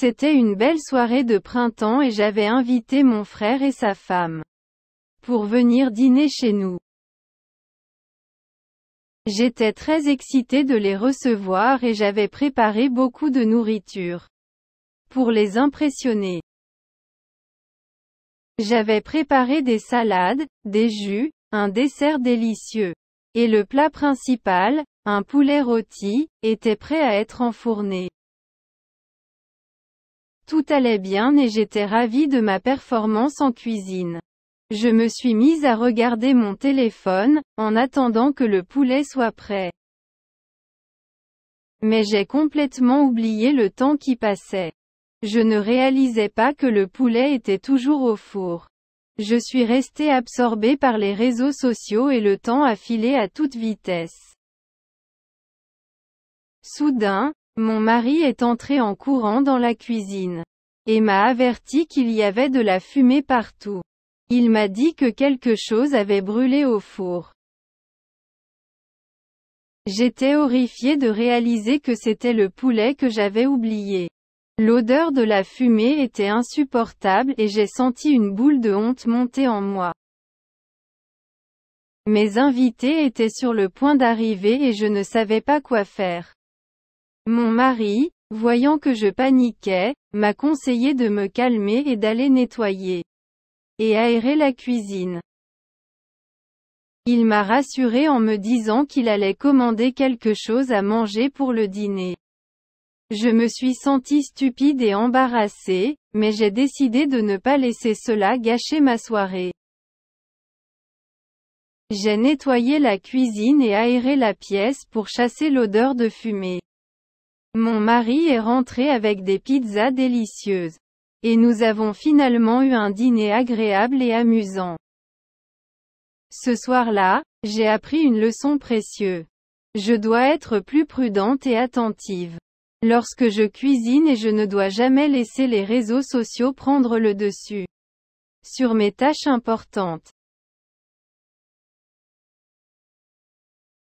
C'était une belle soirée de printemps et j'avais invité mon frère et sa femme pour venir dîner chez nous. J'étais très excitée de les recevoir et j'avais préparé beaucoup de nourriture pour les impressionner. J'avais préparé des salades, des jus, un dessert délicieux. Et le plat principal, un poulet rôti, était prêt à être enfourné. Tout allait bien et j'étais ravie de ma performance en cuisine. Je me suis mise à regarder mon téléphone, en attendant que le poulet soit prêt. Mais j'ai complètement oublié le temps qui passait. Je ne réalisais pas que le poulet était toujours au four. Je suis restée absorbée par les réseaux sociaux et le temps a filé à toute vitesse. Soudain, mon mari est entré en courant dans la cuisine. Et m'a averti qu'il y avait de la fumée partout. Il m'a dit que quelque chose avait brûlé au four. J'étais horrifiée de réaliser que c'était le poulet que j'avais oublié. L'odeur de la fumée était insupportable et j'ai senti une boule de honte monter en moi. Mes invités étaient sur le point d'arriver et je ne savais pas quoi faire. Mon mari, voyant que je paniquais, m'a conseillé de me calmer et d'aller nettoyer et aérer la cuisine. Il m'a rassuré en me disant qu'il allait commander quelque chose à manger pour le dîner. Je me suis sentie stupide et embarrassée, mais j'ai décidé de ne pas laisser cela gâcher ma soirée. J'ai nettoyé la cuisine et aéré la pièce pour chasser l'odeur de fumée. Mon mari est rentré avec des pizzas délicieuses. Et nous avons finalement eu un dîner agréable et amusant. Ce soir-là, j'ai appris une leçon précieuse. Je dois être plus prudente et attentive. Lorsque je cuisine et je ne dois jamais laisser les réseaux sociaux prendre le dessus. Sur mes tâches importantes.